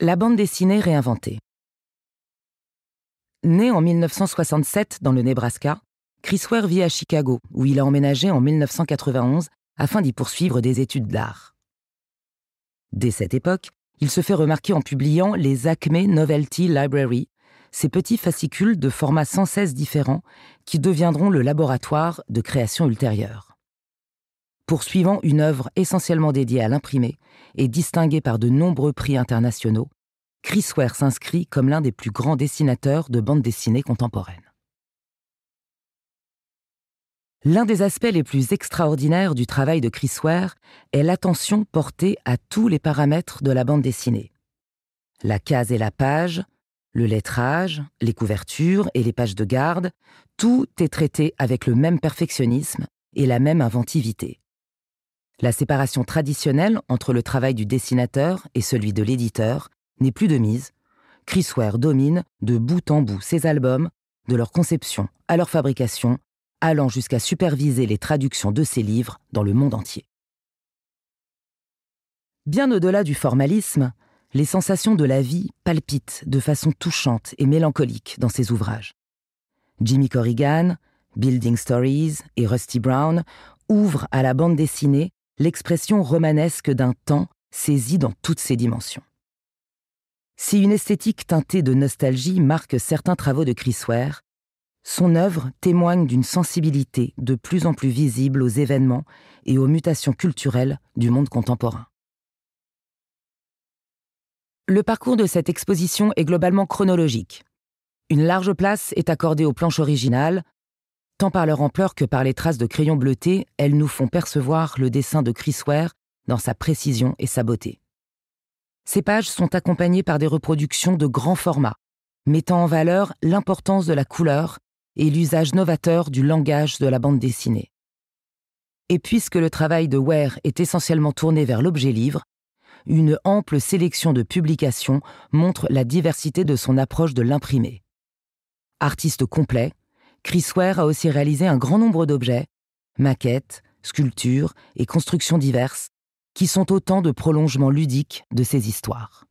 La bande dessinée réinventée. Né en 1967 dans le Nebraska, Chris Ware vit à Chicago, où il a emménagé en 1991 afin d'y poursuivre des études d'art. Dès cette époque, il se fait remarquer en publiant les Acme Novelty Library, ces petits fascicules de formats sans cesse différents qui deviendront le laboratoire de création ultérieure. Poursuivant une œuvre essentiellement dédiée à l'imprimé, et distingué par de nombreux prix internationaux, Chris Ware s'inscrit comme l'un des plus grands dessinateurs de bande dessinée contemporaine. L'un des aspects les plus extraordinaires du travail de Chris Ware est l'attention portée à tous les paramètres de la bande dessinée. La case et la page, le lettrage, les couvertures et les pages de garde, tout est traité avec le même perfectionnisme et la même inventivité. La séparation traditionnelle entre le travail du dessinateur et celui de l'éditeur n'est plus de mise. Chris Ware domine de bout en bout ses albums, de leur conception à leur fabrication, allant jusqu'à superviser les traductions de ses livres dans le monde entier. Bien au-delà du formalisme, les sensations de la vie palpitent de façon touchante et mélancolique dans ses ouvrages. Jimmy Corrigan, Building Stories et Rusty Brown ouvrent à la bande dessinée l'expression romanesque d'un temps saisi dans toutes ses dimensions. Si une esthétique teintée de nostalgie marque certains travaux de Chris Ware, son œuvre témoigne d'une sensibilité de plus en plus visible aux événements et aux mutations culturelles du monde contemporain. Le parcours de cette exposition est globalement chronologique. Une large place est accordée aux planches originales, par leur ampleur que par les traces de crayons bleutés, elles nous font percevoir le dessin de Chris Ware dans sa précision et sa beauté. Ces pages sont accompagnées par des reproductions de grands format, mettant en valeur l'importance de la couleur et l'usage novateur du langage de la bande dessinée. Et puisque le travail de Ware est essentiellement tourné vers l'objet livre, une ample sélection de publications montre la diversité de son approche de l'imprimé. Artiste complet, Chris Ware a aussi réalisé un grand nombre d'objets, maquettes, sculptures et constructions diverses, qui sont autant de prolongements ludiques de ses histoires.